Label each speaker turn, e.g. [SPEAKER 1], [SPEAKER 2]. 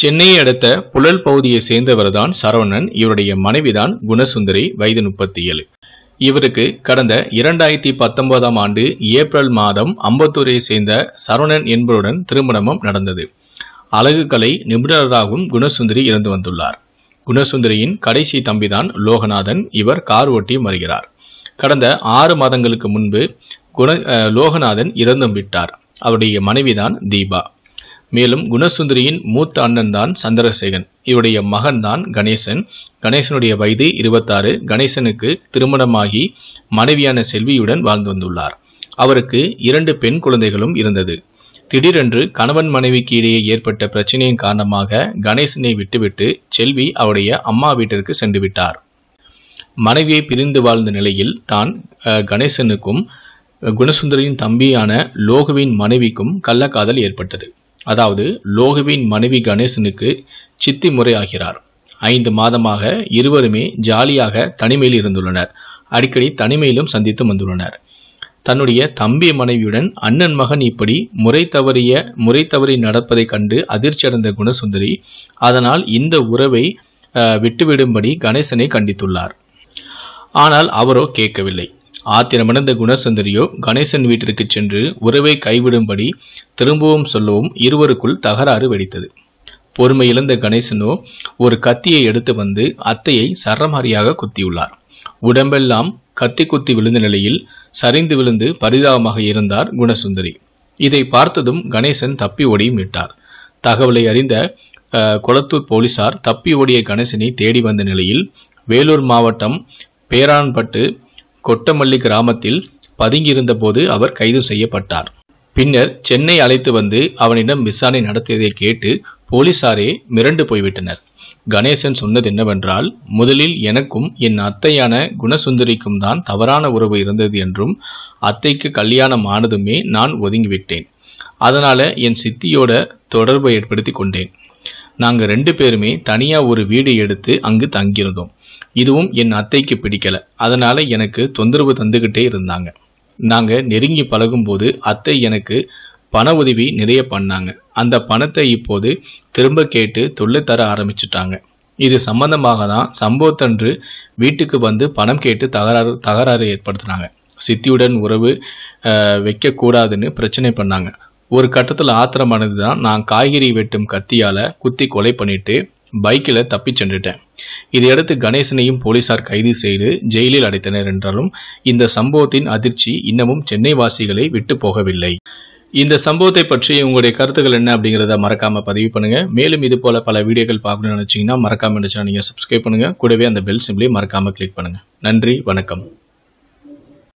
[SPEAKER 1] சென்னையை அடுத்த புழல் பகுதியை சேர்ந்தவர் தான் சரவணன் இவருடைய மனைவிதான் குணசுந்தரி வயது முப்பத்தி ஏழு இவருக்கு கடந்த இரண்டாயிரத்தி பத்தொன்பதாம் ஆண்டு ஏப்ரல் மாதம் அம்பத்தூரை சேர்ந்த சரவணன் என்பவருடன் திருமணமும் நடந்தது அழகுக்கலை நிபுணராகவும் குணசுந்தரி இருந்து வந்துள்ளார் குணசுந்தரியின் கடைசி தம்பிதான் லோகநாதன் இவர் கார் ஓட்டி வருகிறார் கடந்த ஆறு மாதங்களுக்கு முன்பு குண லோகநாதன் இறந்தும் விட்டார் அவருடைய மனைவிதான் தீபா மேலும் குணசுந்தரியின் மூத்த அண்ணன் தான் சந்திரசேகன் இவருடைய மகன் தான் கணேசன் கணேசனுடைய வயது இருபத்தாறு கணேசனுக்கு திருமணமாகி மனைவியான செல்வியுடன் வாழ்ந்து வந்துள்ளார் அவருக்கு இரண்டு பெண் குழந்தைகளும் இருந்தது திடீரென்று கணவன் மனைவிக்கு இடையே ஏற்பட்ட பிரச்சனையின் காரணமாக கணேசனை விட்டுவிட்டு செல்வி அவருடைய அம்மா வீட்டிற்கு சென்று விட்டார் மனைவியை பிரிந்து வாழ்ந்த நிலையில் தான் கணேசனுக்கும் குணசுந்தரியின் தம்பியான லோகுவின் மனைவிக்கும் கள்ளக்காதல் ஏற்பட்டது அதாவது லோகுவின் மனைவி கணேசனுக்கு சித்தி முறையாகிறார் ஐந்து மாதமாக இருவருமே ஜாலியாக தனிமையில் இருந்துள்ளனர் அடிக்கடி தனிமையிலும் சந்தித்து வந்துள்ளனர் தன்னுடைய தம்பி மனைவியுடன் அண்ணன் மகன் இப்படி முறை தவறிய முறை தவறி நடப்பதை கண்டு அதிர்ச்சியடைந்த குணசுந்தரி அதனால் இந்த உறவை விட்டுவிடும்படி கணேசனை கண்டித்துள்ளார் ஆனால் அவரோ கேட்கவில்லை ஆத்திரமடைந்த குணசுந்தரியோ கணேசன் வீட்டிற்கு சென்று உறவை கைவிடும்படி திரும்பவும் சொல்லவும் இருவருக்குள் தகராறு வெடித்தது பொறுமை இழந்த கணேசனோ ஒரு கத்தியை எடுத்து வந்து அத்தையை சரமாரியாக குத்தியுள்ளார் உடம்பெல்லாம் கத்தி குத்தி விழுந்த நிலையில் சரிந்து விழுந்து பரிதாபமாக இருந்தார் குணசுந்தரி இதை பார்த்ததும் கணேசன் தப்பி ஓடியும் விட்டார் தகவலை அறிந்த குளத்தூர் போலீசார் தப்பி ஓடிய கணேசனை தேடி வந்த நிலையில் வேலூர் மாவட்டம் பேரான்பட்டு கொட்டமல்லி கிராமத்தில் பதுங்கியிருந்தபோது அவர் கைது செய்யப்பட்டார் பின்னர் சென்னை அழைத்து வந்து அவனிடம் விசாரணை நடத்தியதை கேட்டு போலீசாரே மிரண்டு போய்விட்டனர் கணேசன் சொன்னது என்னவென்றால் முதலில் எனக்கும் என் அத்தையான குணசுந்தரிக்கும் தான் தவறான உறவு இருந்தது என்றும் அத்தைக்கு கல்யாணம் ஆனதுமே நான் ஒதுங்கிவிட்டேன் அதனால என் சித்தியோட தொடர்பை ஏற்படுத்தி கொண்டேன் நாங்கள் ரெண்டு பேருமே தனியாக ஒரு வீடு எடுத்து அங்கு தங்கியிருந்தோம் இதுவும் என் அத்தைக்கு பிடிக்கல அதனால எனக்கு தொந்தரவு தந்துக்கிட்டே இருந்தாங்க நாங்கள் நெருங்கி பழகும்போது அத்தை எனக்கு பண உதவி நிறைய பண்ணாங்க அந்த பணத்தை இப்போது திரும்ப கேட்டு தொல்லை தர ஆரம்பிச்சுட்டாங்க இது சம்பந்தமாக தான் சம்பவத்தன்று வீட்டுக்கு வந்து பணம் கேட்டு தகராறு தகராறு ஏற்படுத்தினாங்க சித்தியுடன் உறவு வைக்கக்கூடாதுன்னு பிரச்சனை பண்ணாங்க ஒரு கட்டத்தில் ஆத்திரமானது தான் நான் காய்கறி வெட்டும் கத்தியால் குத்தி கொலை பண்ணிட்டு பைக்கில் தப்பி சென்றுட்டேன் இதையடுத்து கணேசனையும் போலீசார் கைது செய்து ஜெயிலில் அடைத்தனர் என்றாலும் இந்த சம்பவத்தின் அதிர்ச்சி இன்னமும் சென்னை வாசிகளை விட்டு போகவில்லை இந்த சம்பவத்தை பற்றி உங்களுடைய கருத்துக்கள் என்ன அப்படிங்கிறத மறக்காம பதிவு பண்ணுங்க மேலும் இது போல பல வீடியோக்கள் பார்க்கணும்னு நினைச்சீங்கன்னா மறக்காம நினைச்சா நீங்க சப்ஸ்கிரைப் பண்ணுங்க கூடவே அந்த பெல் சிம்லையும் மறக்காம கிளிக் பண்ணுங்க நன்றி வணக்கம்